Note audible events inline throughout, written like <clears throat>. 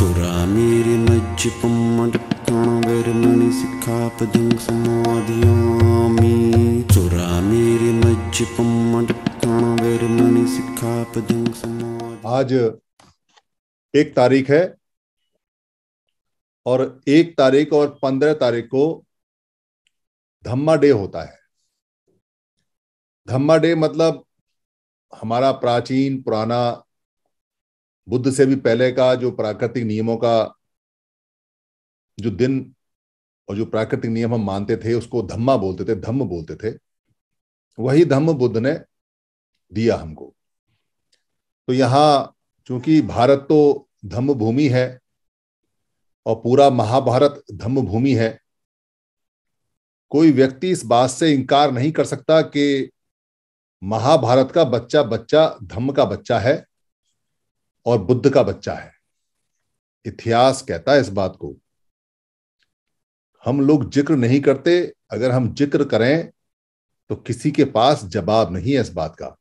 चोरा मेरे मज्ज पम्मण वैरमणि सिखा पदंग समाधियामी चोरा मेरे मज्ज पम्मण वैरमणि सिखा पदंग समाधि आज एक तारीख है और एक तारीख और पंद्रह तारीख को धम्मा डे होता है धम्मा डे मतलब हमारा प्राचीन पुराना बुद्ध से भी पहले का जो प्राकृतिक नियमों का जो दिन और जो प्राकृतिक नियम हम मानते थे उसको धम्मा बोलते थे धम्म बोलते थे वही धम्म बुद्ध ने दिया हमको तो यहां चूंकि भारत तो धम्म भूमि है और पूरा महाभारत धम्म भूमि है कोई व्यक्ति इस बात से इनकार नहीं कर सकता कि महाभारत का बच्चा बच्चा धम्म का बच्चा है और बुद्ध का बच्चा है इतिहास कहता है इस बात को हम लोग जिक्र नहीं करते अगर हम जिक्र करें तो किसी के पास जवाब नहीं है इस बात का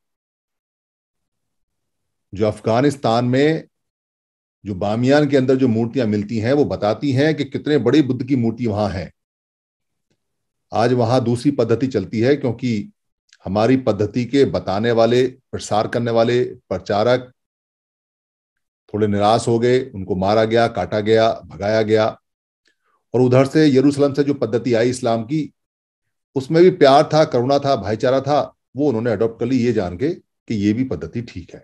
जो अफगानिस्तान में जो बामियान के अंदर जो मूर्तियां मिलती हैं वो बताती हैं कि कितने बड़े बुद्ध की मूर्ति वहां है आज वहां दूसरी पद्धति चलती है क्योंकि हमारी पद्धति के बताने वाले प्रसार करने वाले प्रचारक थोड़े निराश हो गए उनको मारा गया काटा गया भगाया गया और उधर से यरूशलेम से जो पद्धति आई इस्लाम की उसमें भी प्यार था करुणा था भाईचारा था वो उन्होंने अडॉप्ट कर ली ये जान के कि ये भी पद्धति ठीक है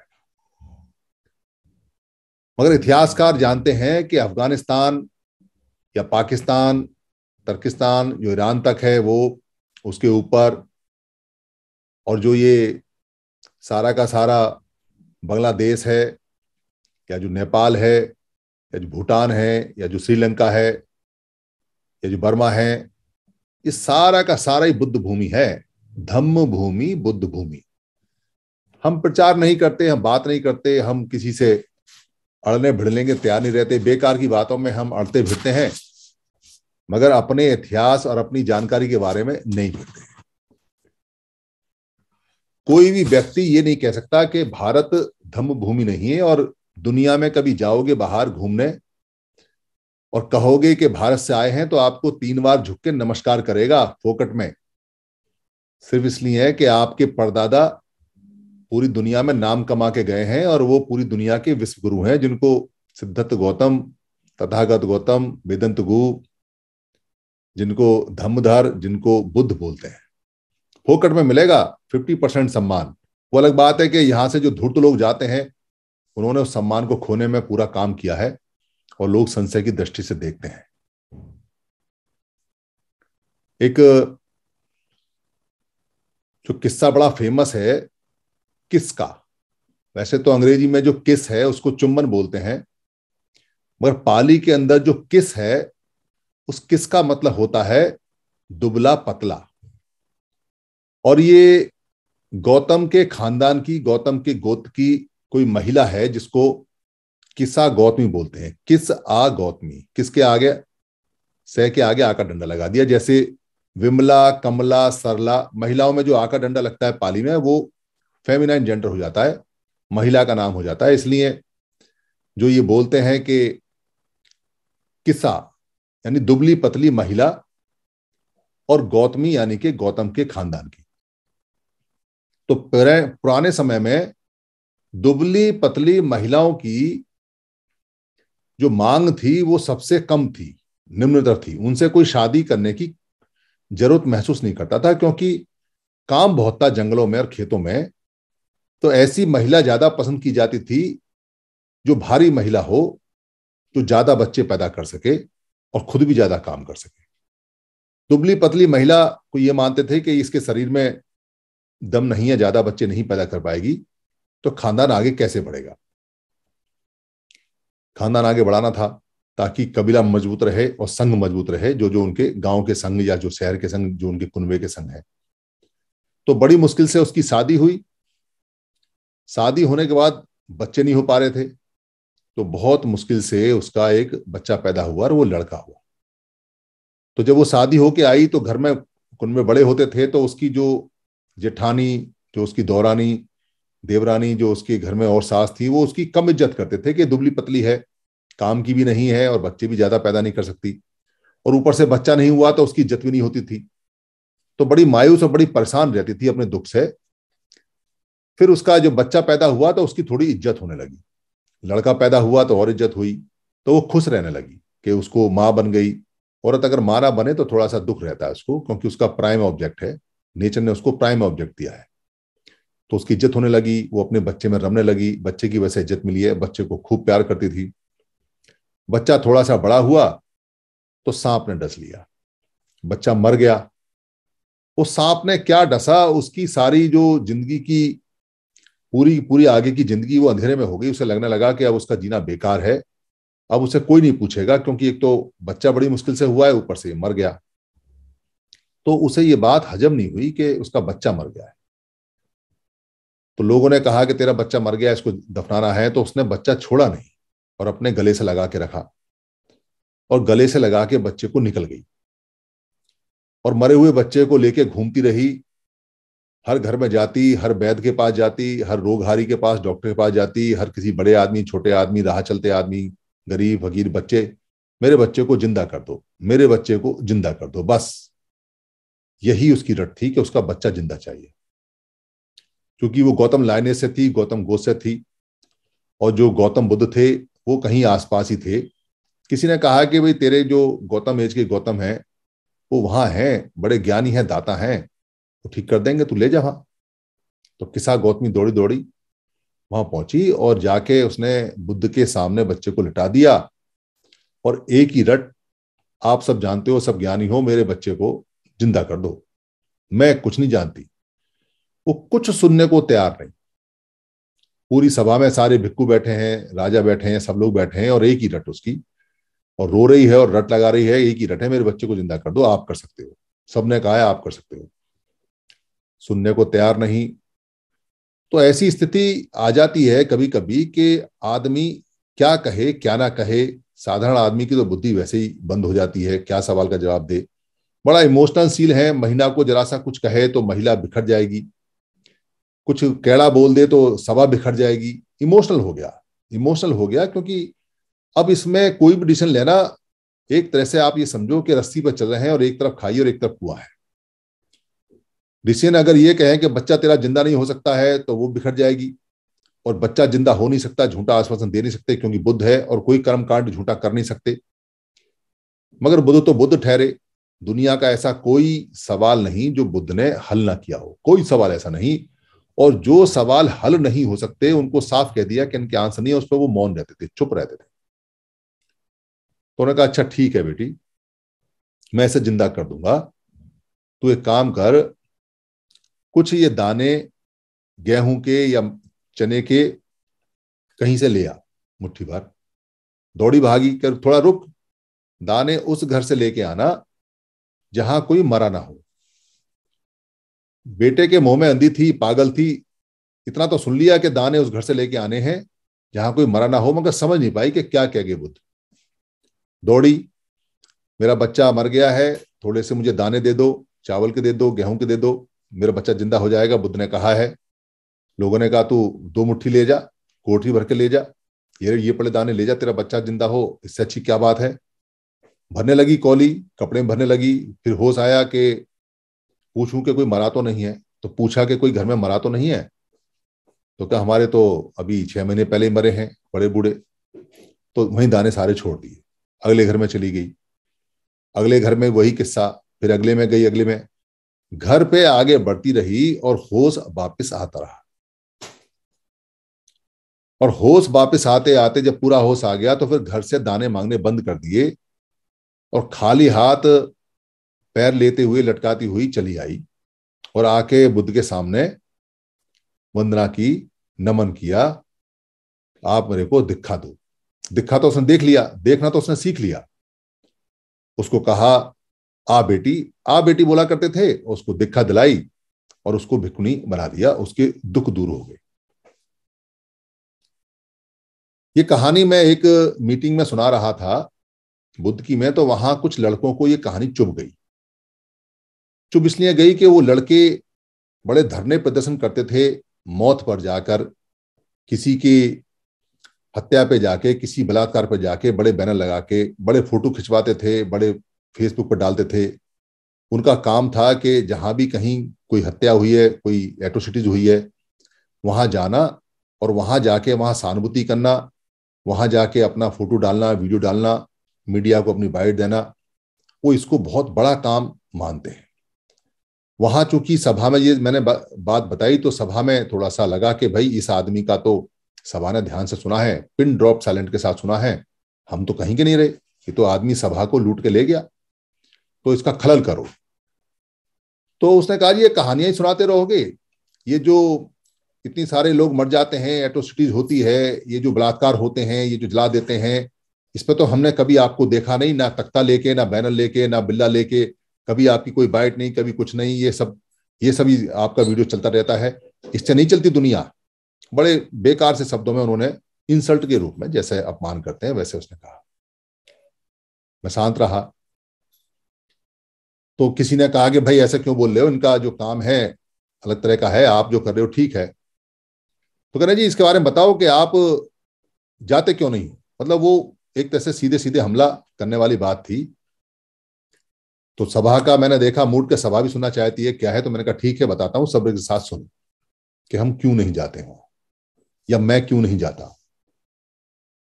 मगर इतिहासकार जानते हैं कि अफगानिस्तान या पाकिस्तान तर्किस्तान जो ईरान तक है वो उसके ऊपर और जो ये सारा का सारा बांग्लादेश है या जो नेपाल है या जो भूटान है या जो श्रीलंका है या जो बर्मा है ये सारा का सारा ही बुद्ध भूमि है धम्म भूमि बुद्ध भूमि हम प्रचार नहीं करते हम बात नहीं करते हम किसी से अड़ने भिड़ने के तैयार नहीं रहते बेकार की बातों में हम अड़ते भिड़ते हैं मगर अपने इतिहास और अपनी जानकारी के बारे में नहीं भिड़ते कोई भी व्यक्ति ये नहीं कह सकता कि भारत धम्म भूमि नहीं है और दुनिया में कभी जाओगे बाहर घूमने और कहोगे कि भारत से आए हैं तो आपको तीन बार झुक के नमस्कार करेगा फोकट में सिर्फ इसलिए है कि आपके परदादा पूरी दुनिया में नाम कमा के गए हैं और वो पूरी दुनिया के विश्व गुरु हैं जिनको सिद्धत गौतम तथागत गौतम वेदंत गु जिनको धम्मधर जिनको बुद्ध बोलते हैं फोकट में मिलेगा फिफ्टी परसेंट सम्मान वो अलग बात है कि यहां से जो धूर्त लोग जाते हैं उन्होंने उस सम्मान को खोने में पूरा काम किया है और लोग संशय की दृष्टि से देखते हैं एक जो किस्सा बड़ा फेमस है किस का वैसे तो अंग्रेजी में जो किस है उसको चुम्बन बोलते हैं मगर पाली के अंदर जो किस है उस किस का मतलब होता है दुबला पतला और ये गौतम के खानदान की गौतम के गोत की कोई महिला है जिसको किसा गौतमी बोलते हैं किस आ गौतमी किसके आगे सह के आगे आकर डंडा लगा दिया जैसे विमला कमला सरला महिलाओं में जो आकर डंडा लगता है पाली में वो फेमिनाइन जेंडर हो जाता है महिला का नाम हो जाता है इसलिए जो ये बोलते हैं कि किसा यानी दुबली पतली महिला और गौतमी यानी कि गौतम के खानदान की तो पुराने समय में दुबली पतली महिलाओं की जो मांग थी वो सबसे कम थी निम्नतर थी उनसे कोई शादी करने की जरूरत महसूस नहीं करता था क्योंकि काम बहुत था जंगलों में और खेतों में तो ऐसी महिला ज्यादा पसंद की जाती थी जो भारी महिला हो जो तो ज्यादा बच्चे पैदा कर सके और खुद भी ज्यादा काम कर सके दुबली पतली महिला को ये मानते थे कि इसके शरीर में दम नहीं है ज्यादा बच्चे नहीं पैदा कर पाएगी तो खानदान आगे कैसे बढ़ेगा खानदान आगे बढ़ाना था ताकि कबीला मजबूत रहे और संघ मजबूत रहे जो जो उनके गांव के संघ या जो शहर के संघ जो उनके कुनबे के संघ है तो बड़ी मुश्किल से उसकी शादी हुई शादी होने के बाद बच्चे नहीं हो पा रहे थे तो बहुत मुश्किल से उसका एक बच्चा पैदा हुआ और वो लड़का हुआ तो जब वो शादी होके आई तो घर में कुनबे बड़े होते थे तो उसकी जो जेठानी जो उसकी दौरानी देवरानी जो उसके घर में और सास थी वो उसकी कम इज्जत करते थे कि दुबली पतली है काम की भी नहीं है और बच्चे भी ज्यादा पैदा नहीं कर सकती और ऊपर से बच्चा नहीं हुआ तो उसकी इज्जत भी नहीं होती थी तो बड़ी मायूस और बड़ी परेशान रहती थी अपने दुख से फिर उसका जो बच्चा पैदा हुआ तो उसकी थोड़ी इज्जत होने लगी लड़का पैदा हुआ तो और इज्जत हुई तो वो खुश रहने लगी कि उसको माँ बन गई औरत अगर मारा बने तो थोड़ा सा दुख रहता है उसको क्योंकि उसका प्राइम ऑब्जेक्ट है नेचर ने उसको प्राइम ऑब्जेक्ट दिया है तो उसकी इज्जत होने लगी वो अपने बच्चे में रमने लगी बच्चे की वैसे इज्जत मिली है बच्चे को खूब प्यार करती थी बच्चा थोड़ा सा बड़ा हुआ तो सांप ने डस लिया बच्चा मर गया वो सांप ने क्या डसा उसकी सारी जो जिंदगी की पूरी पूरी आगे की जिंदगी वो अंधेरे में हो गई उसे लगने लगा कि अब उसका जीना बेकार है अब उसे कोई नहीं पूछेगा क्योंकि एक तो बच्चा बड़ी मुश्किल से हुआ है ऊपर से मर गया तो उसे ये बात हजम नहीं हुई कि उसका बच्चा मर गया है तो लोगों ने कहा कि तेरा बच्चा मर गया इसको दफनाना है तो उसने बच्चा छोड़ा नहीं और अपने गले से लगा के रखा और गले से लगा के बच्चे को निकल गई और मरे हुए बच्चे को लेके घूमती रही हर घर में जाती हर वैद्य के पास जाती हर रोगहारी के पास डॉक्टर के पास जाती हर किसी बड़े आदमी छोटे आदमी राह चलते आदमी गरीब फकीर बच्चे मेरे बच्चे को जिंदा कर दो मेरे बच्चे को जिंदा कर दो बस यही उसकी रट थी कि उसका बच्चा जिंदा चाहिए क्योंकि वो गौतम लायने से थी गौतम गो से थी और जो गौतम बुद्ध थे वो कहीं आसपास ही थे किसी ने कहा कि भाई तेरे जो गौतम एज के गौतम हैं वो वहां हैं बड़े ज्ञानी हैं दाता हैं वो तो ठीक कर देंगे तू ले जा वहां तो किसा गौतमी दौड़ी दौड़ी वहां पहुंची और जाके उसने बुद्ध के सामने बच्चे को लिटा दिया और एक ही रट आप सब जानते हो सब ज्ञानी हो मेरे बच्चे को जिंदा कर दो मैं कुछ नहीं जानती वो कुछ सुनने को तैयार नहीं पूरी सभा में सारे भिक्कू बैठे हैं राजा बैठे हैं सब लोग बैठे हैं और एक ही रट उसकी और रो रही है और रट लगा रही है एक ही रट है मेरे बच्चे को जिंदा कर दो आप कर सकते हो सबने कहा है आप कर सकते हो सुनने को तैयार नहीं तो ऐसी स्थिति आ जाती है कभी कभी कि आदमी क्या कहे क्या ना कहे साधारण आदमी की तो बुद्धि वैसे ही बंद हो जाती है क्या सवाल का जवाब दे बड़ा इमोशनल सील है महिला को जरा सा कुछ कहे तो महिला बिखर जाएगी कुछ कैड़ा बोल दे तो सभा बिखर जाएगी इमोशनल हो गया इमोशनल हो गया क्योंकि अब इसमें कोई भी डिसीजन लेना एक तरह से आप ये समझो कि रस्सी पर चल रहे हैं और एक तरफ खाई और एक तरफ कुआ है डिसीजन अगर ये कहें कि बच्चा तेरा जिंदा नहीं हो सकता है तो वो बिखर जाएगी और बच्चा जिंदा हो नहीं सकता झूठा आश्वासन दे नहीं सकते क्योंकि बुद्ध है और कोई कर्म कांड झूठा कर नहीं सकते मगर बुद्ध तो बुद्ध ठहरे दुनिया का ऐसा कोई सवाल नहीं जो बुद्ध ने हल ना किया हो कोई सवाल ऐसा नहीं और जो सवाल हल नहीं हो सकते उनको साफ कह दिया कि इनके आंसर नहीं है उस पर वो मौन रहते थे चुप रहते थे तो उन्होंने कहा अच्छा ठीक है बेटी मैं इसे जिंदा कर दूंगा तू एक काम कर कुछ ये दाने गेहूं के या चने के कहीं से ले आ मुट्ठी भर दौड़ी भागी कर थोड़ा रुक दाने उस घर से लेके आना जहां कोई मरा ना हो बेटे के मुंह में अंधी थी पागल थी इतना तो सुन लिया कि दाने उस घर से लेके आने हैं जहां कोई मरा ना हो मगर समझ नहीं पाई कि क्या कह गए बुद्ध दौड़ी मेरा बच्चा मर गया है थोड़े से मुझे दाने दे दो चावल के दे दो गेहूं के दे दो मेरा बच्चा जिंदा हो जाएगा बुद्ध ने कहा है लोगों ने कहा तू दो मुट्ठी ले जा कोठी भर के ले जा ये ये पड़े दाने ले जा तेरा बच्चा जिंदा हो इससे अच्छी क्या बात है भरने लगी कौली कपड़े भरने लगी फिर होश आया कि पूछूं कि कोई मरा तो नहीं है तो पूछा कि कोई घर में मरा तो नहीं है तो क्या हमारे तो अभी छह महीने पहले ही मरे हैं बड़े बूढ़े तो वहीं दाने सारे छोड़ दिए अगले घर में चली गई अगले घर में वही किस्सा फिर अगले में गई अगले में घर पे आगे बढ़ती रही और होश वापस आता रहा और होश वापस आते आते जब पूरा होश आ गया तो फिर घर से दाने मांगने बंद कर दिए और खाली हाथ पैर लेते हुए लटकाती हुई चली आई और आके बुद्ध के सामने वंदना की नमन किया आप मेरे को दिखा दो दिखा तो उसने देख लिया देखना तो उसने सीख लिया उसको कहा आ बेटी आ बेटी बोला करते थे उसको दिखा दिलाई और उसको भिकुणी बना दिया उसके दुख दूर हो गए ये कहानी मैं एक मीटिंग में सुना रहा था बुद्ध की मैं तो वहां कुछ लड़कों को ये कहानी चुभ गई चुप इसलिए गई कि वो लड़के बड़े धरने प्रदर्शन करते थे मौत पर जाकर किसी की हत्या पे जाके किसी बलात्कार पर जाके बड़े बैनर लगा के बड़े फोटो खिंचवाते थे बड़े फेसबुक पर डालते थे उनका काम था कि जहां भी कहीं कोई हत्या हुई है कोई एट्रोसिटीज हुई है वहां जाना और वहां जाके वहां सहानुभूति करना वहां जाके अपना फोटो डालना वीडियो डालना मीडिया को अपनी बाइट देना वो इसको बहुत बड़ा काम मानते हैं वहां चूंकि सभा में ये मैंने बा, बात बताई तो सभा में थोड़ा सा लगा कि भाई इस आदमी का तो सभा ने ध्यान से सुना है पिन ड्रॉप साइलेंट के साथ सुना है हम तो कहीं के नहीं रहे ये तो आदमी सभा को लूट के ले गया तो इसका खलल करो तो उसने कहा ये कहानियां ही सुनाते रहोगे ये जो इतनी सारे लोग मर जाते हैं एट्रोसिटीज होती है ये जो बलात्कार होते हैं ये जो जला देते हैं इस पर तो हमने कभी आपको देखा नहीं ना तख्ता लेके ना बैनर लेके ना बिल्ला लेके कभी आपकी कोई बाइट नहीं कभी कुछ नहीं ये सब ये सभी आपका वीडियो चलता रहता है इससे नहीं चलती दुनिया बड़े बेकार से शब्दों में उन्होंने इंसल्ट के रूप में जैसे अपमान करते हैं वैसे उसने कहा मैं शांत रहा तो किसी ने कहा कि भाई ऐसा क्यों बोल रहे हो इनका जो काम है अलग तरह का है आप जो कर रहे हो ठीक है तो कह रहे जी इसके बारे में बताओ कि आप जाते क्यों नहीं मतलब वो एक तरह से सीधे सीधे हमला करने वाली बात थी तो सभा का मैंने देखा मूड का सभा भी सुनना चाहती है क्या है तो मैंने कहा ठीक है बताता हूं सब्र के साथ सुन कि हम क्यों नहीं जाते हैं या मैं क्यों नहीं जाता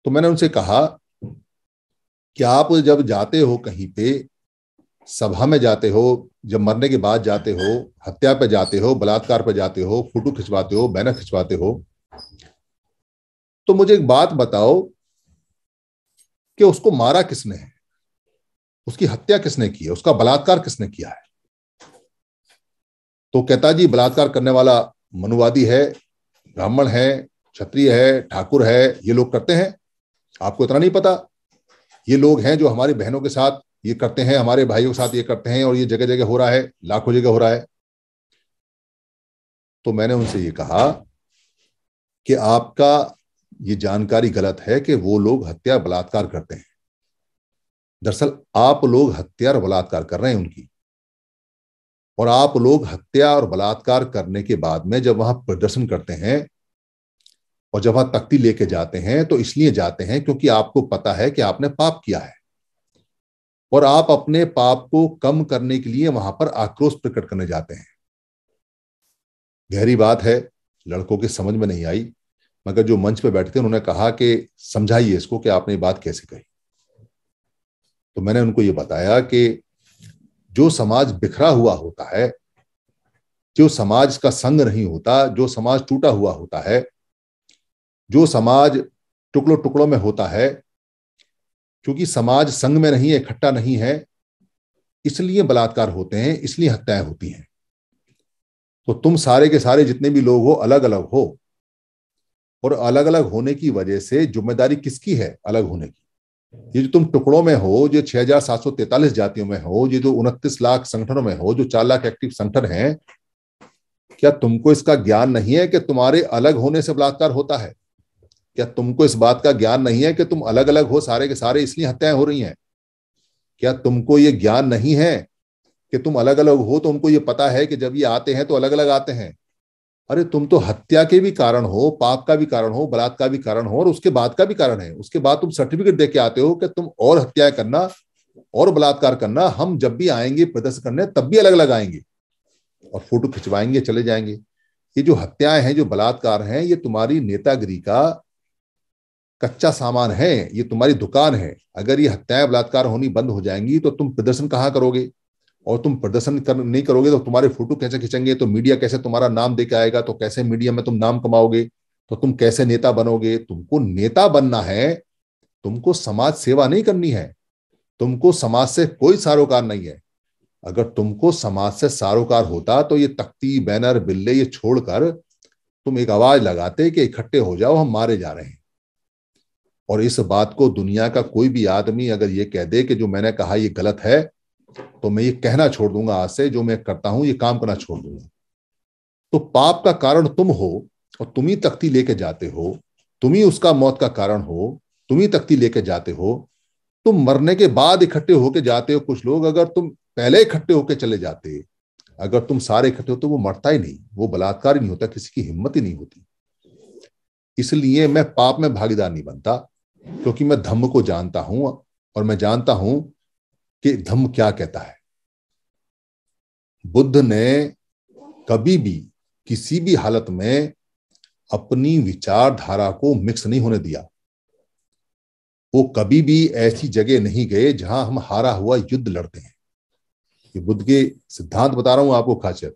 तो मैंने उनसे कहा कि आप जब जाते हो कहीं पे सभा में जाते हो जब मरने के बाद जाते हो हत्या पे जाते हो बलात्कार पे जाते हो फोटो खिंचवाते हो बैनर खिंचवाते हो तो मुझे एक बात बताओ कि उसको मारा किसने है उसकी हत्या किसने की है उसका बलात्कार किसने किया है तो कहता जी बलात्कार करने वाला मनुवादी है ब्राह्मण है क्षत्रिय है ठाकुर है ये लोग करते हैं आपको इतना नहीं पता ये लोग हैं जो हमारी बहनों के साथ ये करते हैं हमारे भाइयों के साथ ये करते हैं और ये जगह जगह हो रहा है लाखों जगह हो रहा है तो मैंने उनसे ये कहा कि आपका ये जानकारी गलत है कि वो लोग हत्या बलात्कार करते हैं दरअसल आप लोग हत्या और बलात्कार कर रहे हैं उनकी और आप लोग हत्या और बलात्कार करने के बाद में जब वहां प्रदर्शन करते हैं और जब वहां तख्ती लेके जाते हैं तो इसलिए जाते हैं क्योंकि आपको पता है कि आपने पाप किया है और आप अपने पाप को कम करने के लिए वहां पर आक्रोश प्रकट करने जाते हैं गहरी बात है लड़कों के समझ में नहीं आई मगर जो मंच पर बैठे थे उन्होंने कहा कि समझाइए इसको कि आपने ये बात कैसे कही तो मैंने उनको ये बताया कि जो समाज बिखरा हुआ होता है जो समाज का संग नहीं होता जो समाज टूटा हुआ होता है जो समाज टुकड़ों टुकड़ों में होता है क्योंकि समाज संग में नहीं है इकट्ठा नहीं है इसलिए बलात्कार होते हैं इसलिए हत्याएं होती हैं तो तुम सारे के सारे जितने भी लोग हो अलग अलग हो और अलग अलग होने की वजह से जिम्मेदारी किसकी है अलग होने की ये जो तुम टुकड़ों में हो जो छह हजार सात सौ तैतालीस जातियों में हो ये जो उनतीस लाख संगठनों में हो जो चार लाख एक्टिव संगठन हैं क्या तुमको इसका ज्ञान नहीं है कि तुम्हारे अलग होने से बलात्कार होता है क्या तुमको इस बात का ज्ञान नहीं है कि तुम अलग अलग हो सारे के सारे इसलिए हत्याएं हो रही हैं क्या तुमको ये ज्ञान नहीं है कि तुम अलग अलग हो तो उनको ये पता है कि जब ये आते हैं तो अलग अलग आते हैं अरे तुम तो हत्या के भी कारण हो पाप का भी कारण हो बलात् का भी कारण हो और उसके बाद का भी कारण है उसके बाद तुम सर्टिफिकेट दे के आते हो कि तुम और हत्याएं करना और बलात्कार करना हम जब भी आएंगे प्रदर्शन करने तब भी अलग अलग आएंगे और फोटो खिंचवाएंगे चले जाएंगे ये जो हत्याएं हैं जो बलात्कार हैं ये तुम्हारी नेतागिरी का कच्चा सामान है ये तुम्हारी दुकान है अगर ये हत्याएं बलात्कार होनी बंद हो जाएंगी तो तुम प्रदर्शन कहाँ करोगे और तुम प्रदर्शन कर, नहीं करोगे तो तुम्हारे फोटो कैसे खींचेंगे तो मीडिया कैसे तुम्हारा नाम देके आएगा तो कैसे मीडिया में तुम नाम कमाओगे तो तुम कैसे नेता बनोगे तुमको नेता बनना है तुमको समाज सेवा नहीं करनी है तुमको समाज से कोई सारोकार नहीं है अगर तुमको समाज से सारोकार होता तो ये तख्ती बैनर बिल्ले ये छोड़कर तुम एक आवाज लगाते कि इकट्ठे हो जाओ हम मारे जा रहे हैं और इस बात को दुनिया का कोई भी आदमी अगर ये कह दे कि जो मैंने कहा ये गलत है तो मैं ये कहना छोड़ दूंगा आज से जो मैं करता हूं ये काम करना छोड़ दूंगा तो पाप का कारण तुम हो और तुम ही तख्ती लेके जाते हो तुम ही उसका मौत का कारण हो तुम ही तख्ती लेके जाते हो तुम मरने के बाद इकट्ठे होके जाते हो कुछ लोग अगर तुम पहले इकट्ठे होके चले जाते अगर तुम सारे इकट्ठे हो तो वो मरता ही नहीं वो बलात्कार ही नहीं होता किसी की हिम्मत ही नहीं होती इसलिए मैं पाप में भागीदार नहीं बनता क्योंकि मैं धम्म को जानता हूं और मैं जानता हूं कि धम्म क्या कहता है बुद्ध ने कभी भी किसी भी हालत में अपनी विचारधारा को मिक्स नहीं होने दिया वो कभी भी ऐसी जगह नहीं गए जहां हम हारा हुआ युद्ध लड़ते हैं ये बुद्ध के सिद्धांत बता रहा हूं आपको खाचर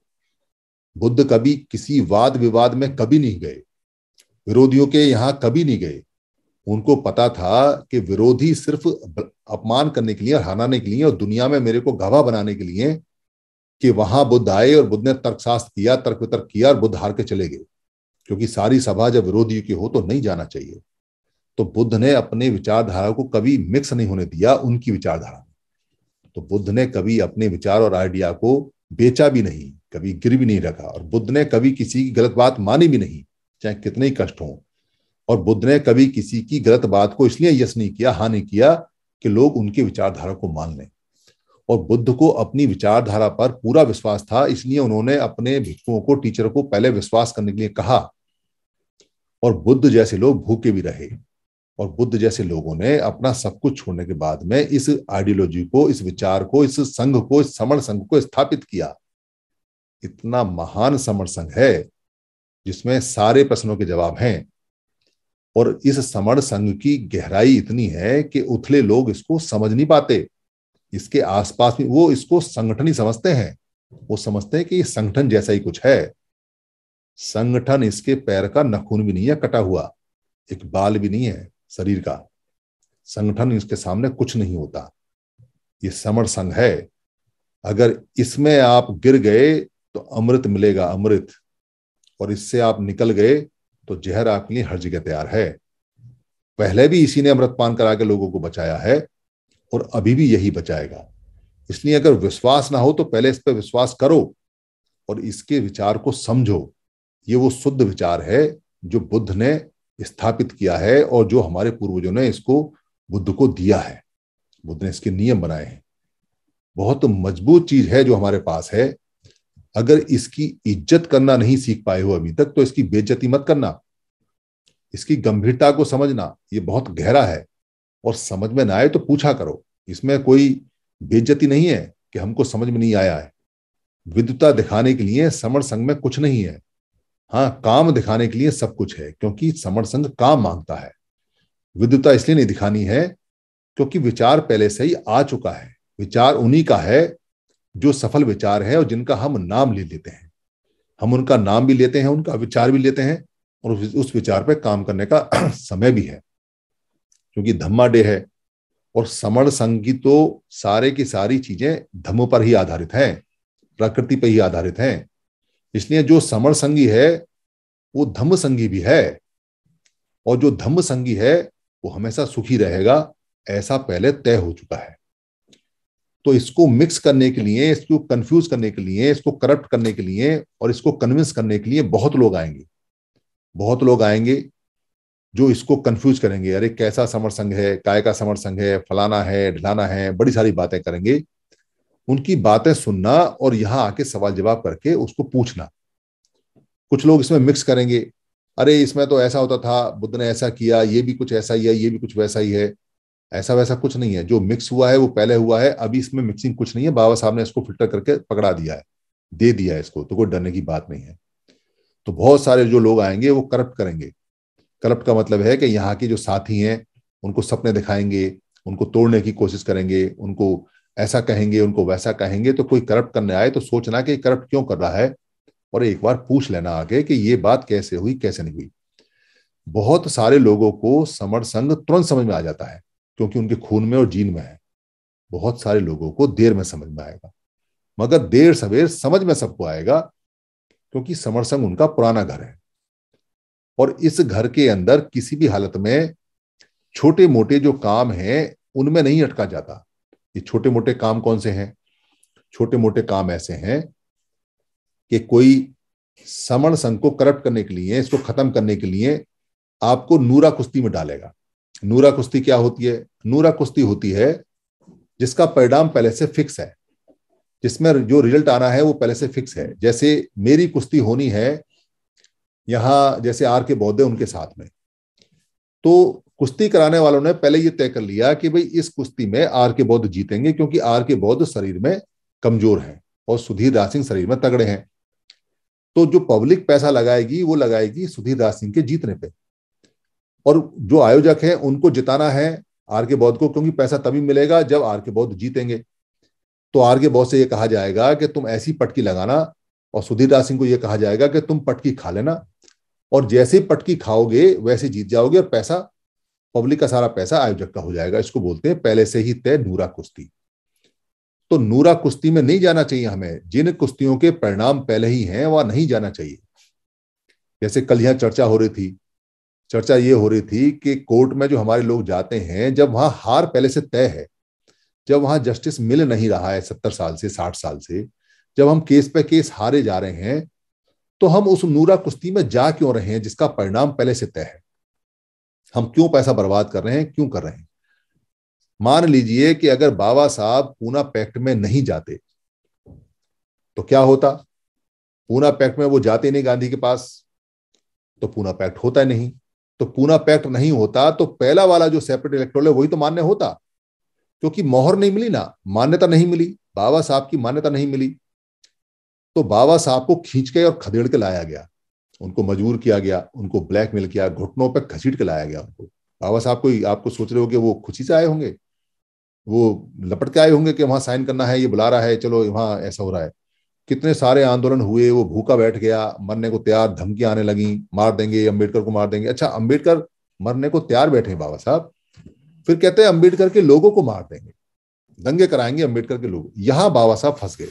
बुद्ध कभी किसी वाद विवाद में कभी नहीं गए विरोधियों के यहां कभी नहीं गए उनको पता था कि विरोधी सिर्फ अपमान करने के लिए और हराने के लिए और दुनिया में मेरे को गवाह बनाने के लिए कि वहां बुद्ध आए और बुद्ध ने तर्कशास्त्र किया तर्क वितर्क किया और बुद्ध हार के चले गए क्योंकि सारी सभा जब विरोधी की हो तो नहीं जाना चाहिए तो बुद्ध ने अपने विचारधारा को कभी मिक्स नहीं होने दिया उनकी विचारधारा तो बुद्ध ने कभी अपने विचार और आइडिया को बेचा भी नहीं कभी गिर भी नहीं रखा और बुद्ध ने कभी किसी की गलत बात मानी भी नहीं चाहे कितने ही कष्ट हों और बुद्ध ने कभी किसी की गलत बात को इसलिए यश नहीं किया हानि किया कि लोग उनकी विचारधारा को मान लें और बुद्ध को अपनी विचारधारा पर पूरा विश्वास था इसलिए उन्होंने अपने भिक्षुओं को टीचर को पहले विश्वास करने के लिए कहा और बुद्ध जैसे लोग भूखे भी रहे और बुद्ध जैसे लोगों ने अपना सब कुछ छोड़ने के बाद में इस आइडियोलॉजी को इस विचार को इस संघ को इस समण संघ को स्थापित किया इतना महान समर संघ है जिसमें सारे प्रश्नों के जवाब हैं और इस समण संघ की गहराई इतनी है कि उथले लोग इसको समझ नहीं पाते इसके आसपास में वो इसको संगठन ही समझते हैं वो समझते हैं कि ये संगठन जैसा ही कुछ है संगठन इसके पैर का नखून भी नहीं है कटा हुआ एक बाल भी नहीं है शरीर का संगठन इसके सामने कुछ नहीं होता ये समर संघ है अगर इसमें आप गिर गए तो अमृत मिलेगा अमृत और इससे आप निकल गए तो जहर आपके लिए हर जगह तैयार है पहले भी इसी ने अमृत पान करा के लोगों को बचाया है और अभी भी यही बचाएगा इसलिए अगर विश्वास ना हो तो पहले इस पर विश्वास करो और इसके विचार को समझो ये वो शुद्ध विचार है जो बुद्ध ने स्थापित किया है और जो हमारे पूर्वजों ने इसको बुद्ध को दिया है बुद्ध ने इसके नियम बनाए हैं बहुत मजबूत चीज है जो हमारे पास है अगर इसकी इज्जत करना नहीं सीख पाए हो अभी तक तो इसकी बेज्जती मत करना इसकी गंभीरता को समझना ये बहुत गहरा है और समझ में ना आए तो पूछा करो इसमें कोई बेज्जती नहीं है कि हमको समझ में नहीं आया है विद्वता दिखाने के लिए समर संघ में कुछ नहीं है हाँ काम दिखाने के लिए सब कुछ है क्योंकि समर संघ काम मांगता है विद्वता इसलिए नहीं दिखानी है क्योंकि विचार पहले से ही आ चुका है विचार उन्हीं का है जो सफल विचार है और जिनका हम नाम ले लेते हैं हम उनका नाम भी लेते हैं उनका विचार भी लेते हैं और उस विचार पर काम करने का <clears throat> समय भी है क्योंकि धम्मा डे है और समण संगी तो सारे की सारी चीजें धम्म पर ही आधारित हैं प्रकृति पर ही आधारित हैं इसलिए जो समण संगी है वो धम्म संगी भी है और जो धम्म संगी है वो हमेशा सुखी रहेगा ऐसा पहले तय हो चुका है तो इसको मिक्स करने के लिए इसको कंफ्यूज करने के लिए इसको करप्ट करने के लिए और इसको कन्विंस करने के लिए बहुत लोग आएंगे बहुत लोग आएंगे जो इसको कंफ्यूज करेंगे अरे कैसा समर संघ है काय का समर संघ है फलाना है ढिलाना है बड़ी सारी बातें करेंगे उनकी बातें सुनना और यहां आके सवाल जवाब करके उसको पूछना कुछ लोग इसमें मिक्स करेंगे अरे इसमें तो ऐसा होता था बुद्ध ने ऐसा किया ये भी कुछ ऐसा ही है ये भी कुछ वैसा ही है ऐसा वैसा कुछ नहीं है जो मिक्स हुआ है वो पहले हुआ है अभी इसमें मिक्सिंग कुछ नहीं है बाबा साहब ने इसको फिल्टर करके पकड़ा दिया है दे दिया है इसको तो कोई डरने की बात नहीं है तो बहुत सारे जो लोग आएंगे वो करप्ट करेंगे करप्ट का मतलब है कि यहाँ के जो साथी हैं उनको सपने दिखाएंगे उनको तोड़ने की कोशिश करेंगे उनको ऐसा कहेंगे उनको वैसा कहेंगे तो कोई करप्ट करने आए तो सोचना कि करप्ट क्यों कर रहा है और एक बार पूछ लेना आगे कि ये बात कैसे हुई कैसे नहीं हुई बहुत सारे लोगों को समर संघ तुरंत समझ में आ जाता है क्योंकि उनके खून में और जीन में है बहुत सारे लोगों को देर में समझ में आएगा मगर देर सवेर समझ में सबको आएगा क्योंकि समरसंग उनका पुराना घर है और इस घर के अंदर किसी भी हालत में छोटे मोटे जो काम हैं उनमें नहीं अटका जाता ये छोटे मोटे काम कौन से हैं छोटे मोटे काम ऐसे हैं कि कोई समण संघ को करप्ट करने के लिए इसको खत्म करने के लिए आपको नूरा कुश्ती में डालेगा नूरा कुश्ती क्या होती है नूरा कुश्ती होती है जिसका परिणाम पहले से फिक्स है जिसमें जो रिजल्ट आना है वो पहले से फिक्स है जैसे मेरी कुश्ती होनी है यहाँ जैसे आर के बौद्धे उनके साथ में तो कुश्ती कराने वालों ने पहले ये तय कर लिया कि भाई इस कुश्ती में आर के बौद्ध जीतेंगे क्योंकि आर के बौद्ध शरीर में कमजोर हैं और सुधीर राज सिंह शरीर में तगड़े हैं तो जो पब्लिक पैसा लगाएगी वो लगाएगी सुधीर राज सिंह के जीतने पर और जो आयोजक है उनको जिताना है आर के बौद्ध को क्योंकि पैसा तभी मिलेगा जब आर के बौद्ध जीतेंगे तो आर के बौद्ध से यह कहा जाएगा कि तुम ऐसी पटकी लगाना और सुधीर दास सिंह को यह कहा जाएगा कि तुम पटकी खा लेना और जैसे पटकी खाओगे वैसे जीत जाओगे और पैसा पब्लिक का सारा पैसा आयोजक का हो जाएगा इसको बोलते हैं पहले से ही तय नूरा कुश्ती तो नूरा कुश्ती में नहीं जाना चाहिए हमें जिन कुश्तियों के परिणाम पहले ही हैं वह नहीं जाना चाहिए जैसे कल यहां चर्चा हो रही थी चर्चा ये हो रही थी कि कोर्ट में जो हमारे लोग जाते हैं जब वहां हार पहले से तय है जब वहां जस्टिस मिल नहीं रहा है सत्तर साल से साठ साल से जब हम केस पे केस हारे जा रहे हैं तो हम उस नूरा कुश्ती में जा क्यों रहे हैं जिसका परिणाम पहले से तय है हम क्यों पैसा बर्बाद कर रहे हैं क्यों कर रहे हैं मान लीजिए कि अगर बाबा साहब पूना पैक्ट में नहीं जाते तो क्या होता पूना पैक्ट में वो जाते नहीं गांधी के पास तो पूना पैक्ट होता नहीं तो पूना पैक्ट नहीं होता तो पहला वाला जो सेपरेट इलेक्ट्रोल है वही तो मान्य होता क्योंकि मोहर नहीं मिली ना मान्यता नहीं मिली बाबा साहब की मान्यता नहीं मिली तो बाबा साहब को खींच के और खदेड़ के लाया गया उनको मजबूर किया गया उनको ब्लैकमेल किया घुटनों पर घसीट के लाया गया उनको बाबा साहब कोई आपको सोच रहे हो कि वो खुशी से आए होंगे वो लपट के आए होंगे कि वहां साइन करना है ये बुला रहा है चलो वहां ऐसा हो रहा है कितने सारे आंदोलन हुए वो भूखा बैठ गया मरने को तैयार धमकी आने लगी मार देंगे अम्बेडकर को मार देंगे अच्छा अम्बेडकर मरने को तैयार बैठे बाबा साहब फिर कहते हैं अम्बेडकर के लोगों को मार देंगे दंगे कराएंगे अम्बेडकर के लोग यहां बाबा साहब फंस गए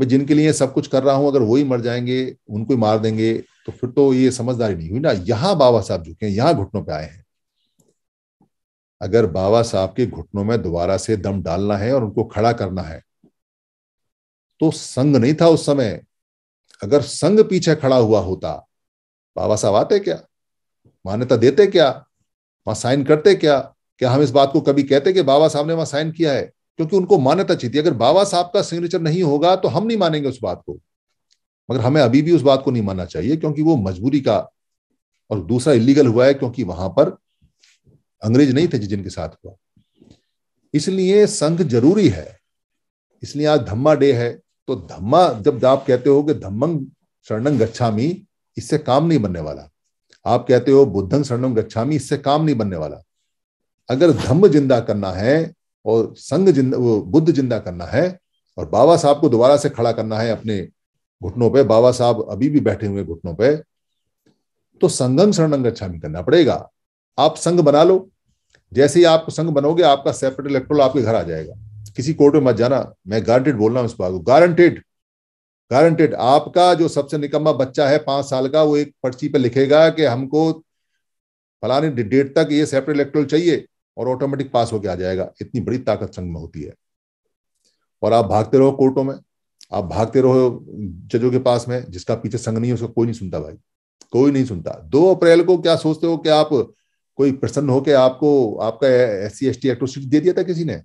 मैं जिनके लिए सब कुछ कर रहा हूं अगर वो ही मर जाएंगे उनको ही मार देंगे तो फिर तो ये समझदारी नहीं हुई ना यहां बाबा साहब झुके यहां घुटनों पे आए हैं अगर बाबा साहब के घुटनों में दोबारा से दम डालना है और उनको खड़ा करना है तो संघ नहीं था उस समय अगर संघ पीछे खड़ा हुआ होता बाबा साहब आते क्या मान्यता देते क्या वहां साइन करते क्या क्या हम इस बात को कभी कहते कि बाबा साहब ने वहां साइन किया है क्योंकि उनको मान्यता चाहिए अगर बाबा साहब का सिग्नेचर नहीं होगा तो हम नहीं मानेंगे उस बात को मगर हमें अभी भी उस बात को नहीं मानना चाहिए क्योंकि वो मजबूरी का और दूसरा इलीगल हुआ है क्योंकि वहां पर अंग्रेज नहीं थे जिनके साथ हुआ इसलिए संघ जरूरी है इसलिए आज धम्मा डे है तो धम्मा जब आप कहते हो कि धम्मंग शरणंग गच्छामी इससे काम नहीं बनने वाला आप कहते हो बुद्धंग शरणम गच्छामी इससे काम नहीं बनने वाला अगर धम्म जिंदा करना है और संघ जिंदा बुद्ध जिंदा करना है और बाबा साहब को दोबारा से खड़ा करना है अपने घुटनों पे बाबा साहब अभी भी बैठे हुए घुटनों पे तो संगम शरणम गच्छा करना पड़ेगा आप संघ बना लो जैसे ही आप संघ बनोगे आपका सेपरेट इलेक्ट्रोल आपके घर आ जाएगा किसी कोर्ट में मत जाना मैं गारंटेड बोल रहा हूं इस बात को गारंटेड गारंटेड आपका जो सबसे निकम्मा बच्चा है पांच साल का वो एक पर्ची पे लिखेगा कि हमको फलाने डेट तक ये सेपरेट इलेक्ट्रोल चाहिए और ऑटोमेटिक पास होके आ जाएगा इतनी बड़ी ताकत संघ में होती है और आप भागते रहो कोर्टों में आप भागते रहो जजों के पास में जिसका पीछे संघ नहीं है उसका कोई नहीं सुनता भाई कोई नहीं सुनता दो अप्रैल को क्या सोचते हो कि आप कोई प्रसन्न हो के आपको आपका S C S T atrocity दे दिया था किसी ने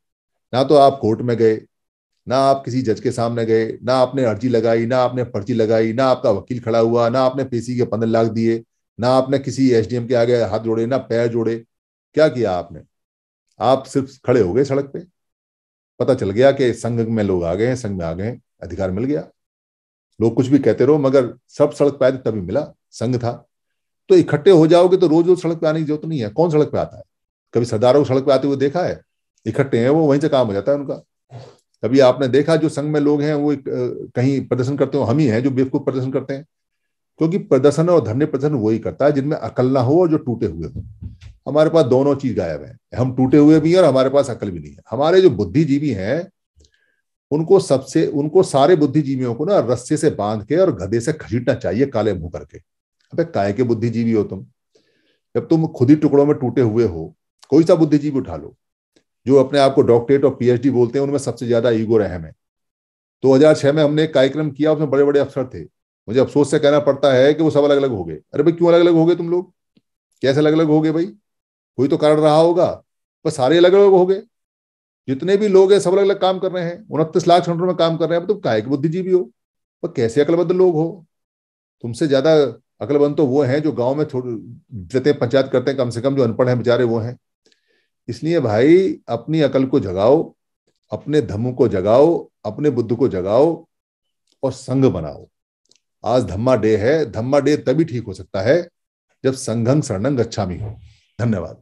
ना तो आप कोर्ट में गए ना आप किसी जज के सामने गए ना आपने अर्जी लगाई ना आपने पर्ची लगाई ना आपका वकील खड़ा हुआ ना आपने पीसी के पंद्रह लाख दिए ना आपने किसी एसडीएम के आगे हाथ जोड़े ना पैर जोड़े क्या किया आपने आप सिर्फ खड़े हो गए सड़क पे पता चल गया कि संघ में लोग आ गए हैं संघ में आ गए हैं अधिकार मिल गया लोग कुछ भी कहते रहो मगर सब सड़क पे आए तभी मिला संघ था तो इकट्ठे हो जाओगे तो रोज रोज सड़क पे आने की जरूरत नहीं है कौन सड़क पे आता है कभी सरदारों को सड़क पे आते हुए देखा है इकट्ठे हैं वो वहीं से काम हो जाता है उनका अभी आपने देखा जो संघ में लोग हैं वो कहीं प्रदर्शन करते हो हम ही हैं जो बेवकूफ प्रदर्शन करते हैं क्योंकि प्रदर्शन और धन्य प्रदर्शन वही करता है जिनमें अकल ना हो और जो टूटे हुए हो हमारे पास दोनों चीज गायब है हम टूटे हुए भी हैं और हमारे पास अकल भी नहीं है हमारे जो बुद्धिजीवी हैं उनको सबसे उनको सारे बुद्धिजीवियों को ना रस्से से बांध के और गधे से खजीटना चाहिए काले मुंह करके अबे काय के बुद्धिजीवी हो तुम जब तुम खुद ही टुकड़ों में टूटे हुए हो कोई सा बुद्धिजीवी उठा लो जो अपने आप को डॉक्टरेट और पीएचडी बोलते हैं उनमें सबसे ज्यादा ईगो रहम है छह में हमने एक कार्यक्रम किया उसमें बड़े बड़े अफसर थे मुझे अफसोस से कहना पड़ता है कि वो सब अलग अलग हो गए अरे भाई क्यों अलग अलग हो गए तुम लोग कैसे अलग अलग हो गए भाई कोई तो कारण रहा होगा पर सारे अलग अलग हो गए जितने भी लोग हैं सब अलग अलग काम कर रहे हैं उनतीस लाख सेंटर में काम कर रहे हैं तुम काहे के बुद्धिजीवी हो पर कैसे अकलबद्ध लोग हो तुमसे ज्यादा अकलबंद तो वो हैं जो गांव में जितने पंचायत करते हैं कम से कम जो अनपढ़ हैं बेचारे वो हैं इसलिए भाई अपनी अकल को जगाओ अपने धम्म को जगाओ अपने बुद्ध को जगाओ और संघ बनाओ आज धम्मा डे है धम्मा डे तभी ठीक हो सकता है जब संघंग शरणंग अच्छा भी हो धन्यवाद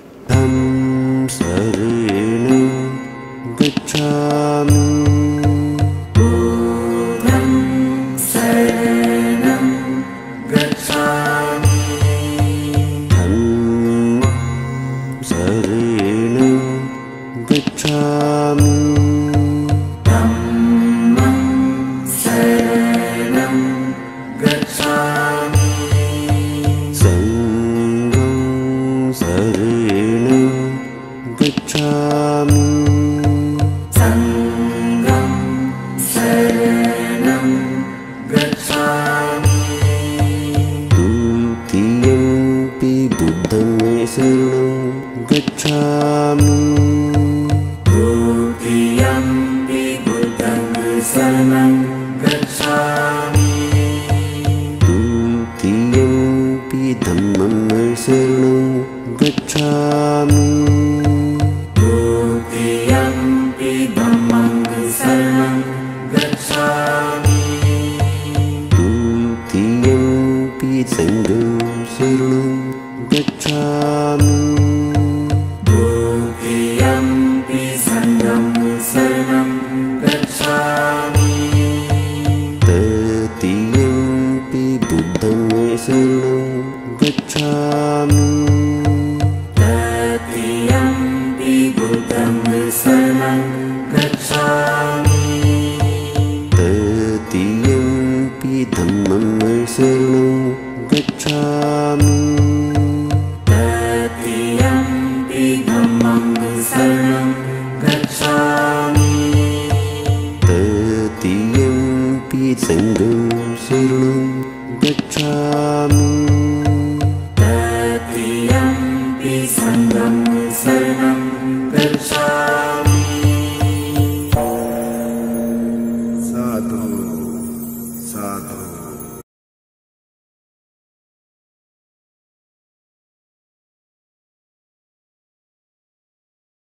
रेण गच्छामि